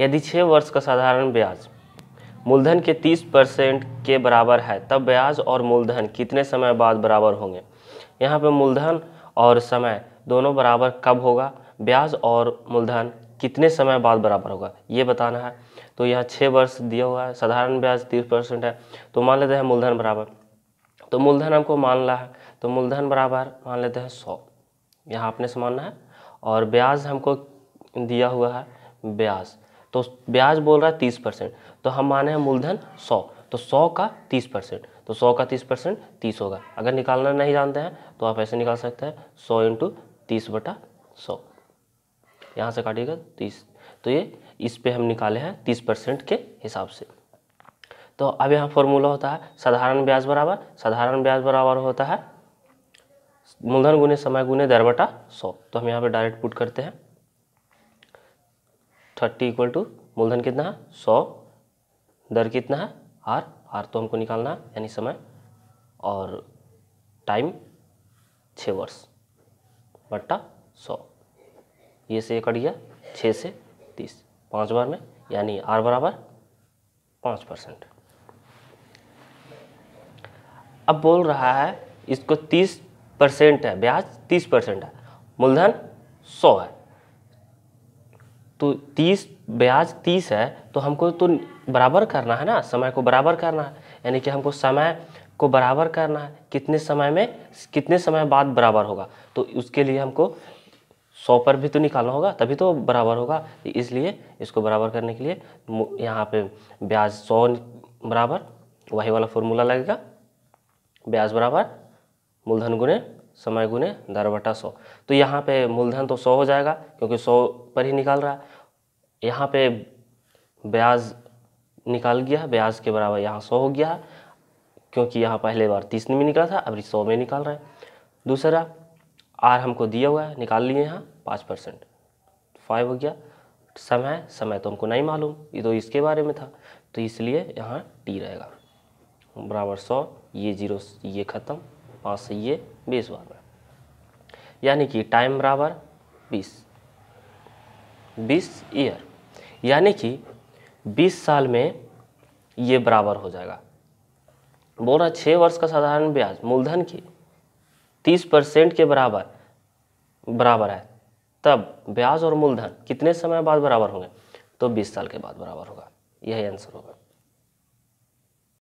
यदि छः वर्ष का साधारण ब्याज मूलधन के 30 परसेंट के बराबर है तब ब्याज और मूलधन कितने समय बाद बराबर होंगे यहाँ पे मूलधन और समय दोनों बराबर कब होगा ब्याज और मूलधन कितने समय बाद बराबर होगा ये बताना है तो यहाँ छः वर्ष दिया हुआ है साधारण ब्याज तीस परसेंट है तो मान लेते हैं मूलधन बराबर तो मूलधन हमको मानना है तो मूलधन बराबर मान लेते हैं सौ यहाँ आपने से मानना है और ब्याज हमको दिया हुआ है ब्याज तो ब्याज बोल रहा है तीस परसेंट तो हम माने हैं मूलधन सौ तो सौ का तीस परसेंट तो सौ का तीस परसेंट तीस होगा अगर निकालना नहीं जानते हैं तो आप ऐसे निकाल सकते हैं सौ इंटू तीस बटा सौ यहाँ से काटिएगा तीस तो ये इस पे हम निकाले हैं तीस परसेंट के हिसाब से तो अब यहाँ फॉर्मूला होता है साधारण ब्याज बराबर साधारण ब्याज बराबर होता है मूलधन गुने समय गुने दर बटा सौ तो हम यहाँ पे डायरेक्ट पुट करते हैं थर्टी इक्वल टू मूलधन कितना है सौ दर कितना है आर आर तो हमको निकालना है यानी समय और टाइम छः वर्ष बट्टा सौ ये से कट गया छः से तीस पाँच बार में यानी आर बराबर पाँच परसेंट अब बोल रहा है इसको तीस परसेंट है ब्याज तीस परसेंट है मूलधन सौ है तो तीस ब्याज तीस है तो हमको तो बराबर करना है ना समय को बराबर करना है यानी कि हमको समय को बराबर करना है कितने समय में कितने समय बाद बराबर होगा तो उसके लिए हमको सौ पर भी तो निकालना होगा तभी तो बराबर होगा इसलिए इसको बराबर करने के लिए यहाँ पे ब्याज सौ बराबर वही वाला फॉर्मूला लगेगा ब्याज बराबर मूलधन गुने समय गुने दर बटा सौ तो यहाँ पे मूलधन तो सौ हो जाएगा क्योंकि सौ पर ही निकाल रहा है यहाँ पे ब्याज निकाल गया है ब्याज के बराबर यहाँ सौ हो गया है क्योंकि यहाँ पहले बार तीस में निकला था अभी सौ में निकाल रहे हैं दूसरा आर हमको दिया हुआ है निकाल लिए यहाँ पाँच परसेंट फाइव हो गया समय समय तो हमको नहीं मालूम ये तो इसके बारे में था तो इसलिए यहाँ टी रहेगा बराबर सौ ये जीरो ये ख़त्म पाँच सही है बीस बार में यानी कि टाइम बराबर बीस बीस ईयर यानी कि बीस साल में ये बराबर हो जाएगा बोल रहा छः वर्ष का साधारण ब्याज मूलधन की तीस परसेंट के बराबर बराबर है तब ब्याज और मूलधन कितने समय बाद बराबर होंगे तो बीस साल के बाद बराबर होगा यही आंसर होगा